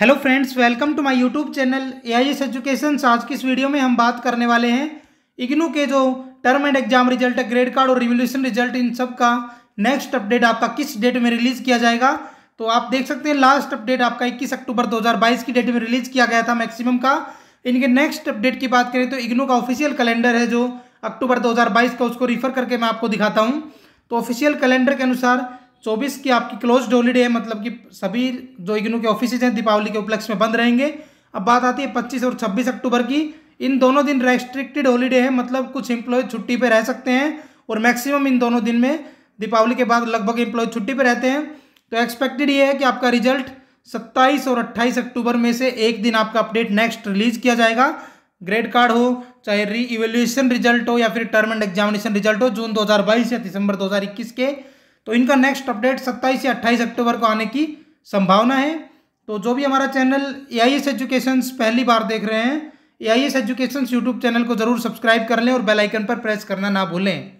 hello friends welcome to my YouTube channel A I S education आज की इस video में हम बात करने वाले हैं इग्नू के जो term end exam result grade card और रिवोल्यूशन रिजल्ट इन सब का नेक्स्ट अपडेट आपका किस डेट में रिलीज़ किया जाएगा तो आप देख सकते हैं लास्ट अपडेट आपका इक्कीस अक्टूबर दो की डेट में रिलीज़ किया गया था मैक्सिमम का इनके नेक्स्ट अपडेट की बात करें तो इग्नू का ऑफिशियल कैलेंडर है जो अक्टूबर दो का उसको रिफर करके मैं आपको दिखाता हूँ तो ऑफिशियल कैलेंडर के अनुसार चौबीस की आपकी क्लोज हॉलीडे है मतलब कि सभी जो इग्नू के ऑफिस हैं दीपावली के उपलक्ष्य में बंद रहेंगे अब बात आती है पच्चीस और छब्बीस अक्टूबर की इन दोनों दिन रेस्ट्रिक्टेड हॉलीडे है मतलब कुछ एम्प्लॉय छुट्टी पर रह सकते हैं और मैक्सिमम इन दोनों दिन में दीपावली के बाद लगभग एम्प्लॉय छुट्टी पर रहते हैं तो एक्सपेक्टेड ये है कि आपका रिजल्ट 27 और 28 अक्टूबर में से एक दिन आपका अपडेट नेक्स्ट रिलीज किया जाएगा ग्रेड कार्ड हो चाहे री इवेल्यूशन रिजल्ट हो या फिर टर्म एंड एग्जामिनेशन रिजल्ट हो जून 2022 या दिसंबर 2021 के तो इनका नेक्स्ट अपडेट सत्ताईस या अट्ठाईस अक्टूबर को आने की संभावना है तो जो भी हमारा channel A I S educations पहली बार देख रहे हैं A I S educations YouTube channel को ज़रूर सब्सक्राइब कर लें और बेलाइकन पर प्रेस करना ना भूलें